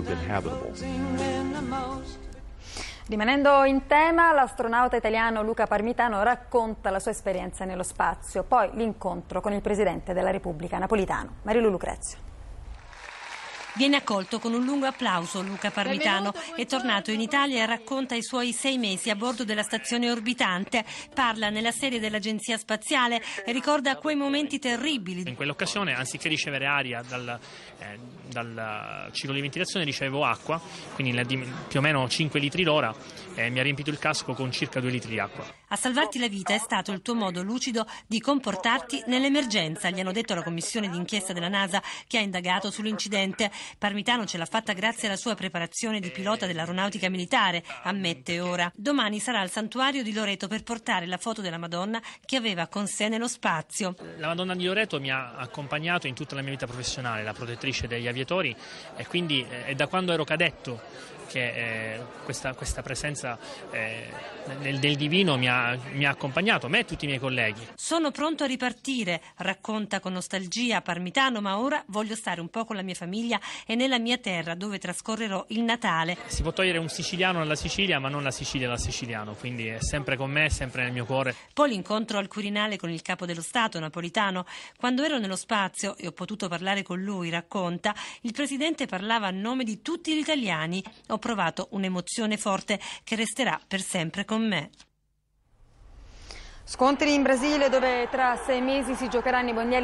proved inhabitable. Rimanendo in tema, l'astronauta italiano Luca Parmitano racconta la sua esperienza nello spazio, poi l'incontro con il Presidente della Repubblica Napolitano, Marilu Lucrezio. Viene accolto con un lungo applauso Luca Parmitano. È tornato in Italia e racconta i suoi sei mesi a bordo della stazione orbitante. Parla nella serie dell'Agenzia Spaziale e ricorda quei momenti terribili. In quell'occasione, anziché ricevere aria dal, eh, dal ciclo di ventilazione, ricevo acqua, quindi più o meno 5 litri l'ora. Eh, mi ha riempito il casco con circa 2 litri di acqua. A salvarti la vita è stato il tuo modo lucido di comportarti nell'emergenza, gli hanno detto la commissione d'inchiesta della NASA che ha indagato sull'incidente. Parmitano ce l'ha fatta grazie alla sua preparazione di pilota dell'aeronautica militare, ammette ora. Domani sarà al santuario di Loreto per portare la foto della Madonna che aveva con sé nello spazio. La Madonna di Loreto mi ha accompagnato in tutta la mia vita professionale, la protettrice degli aviatori e quindi eh, è da quando ero cadetto che eh, questa, questa, presenza eh, del, del, divino mi ha, mi ha, accompagnato, me e tutti i miei colleghi. Sono pronto a ripartire, racconta con nostalgia Parmitano, ma ora voglio stare un po' con la mia famiglia e nella mia terra dove trascorrerò il Natale. Si può togliere un siciliano dalla Sicilia, ma non la Sicilia dal siciliano, quindi è sempre con me, sempre nel mio cuore. Poi l'incontro al Quirinale con il capo dello Stato napolitano, quando ero nello spazio e ho potuto parlare con lui, racconta, il presidente parlava a nome di tutti gli italiani. Ho provato un'emozione forte che resterà per sempre con me. Scontri in Brasile dove tra sei mesi si giocheranno i mondiali.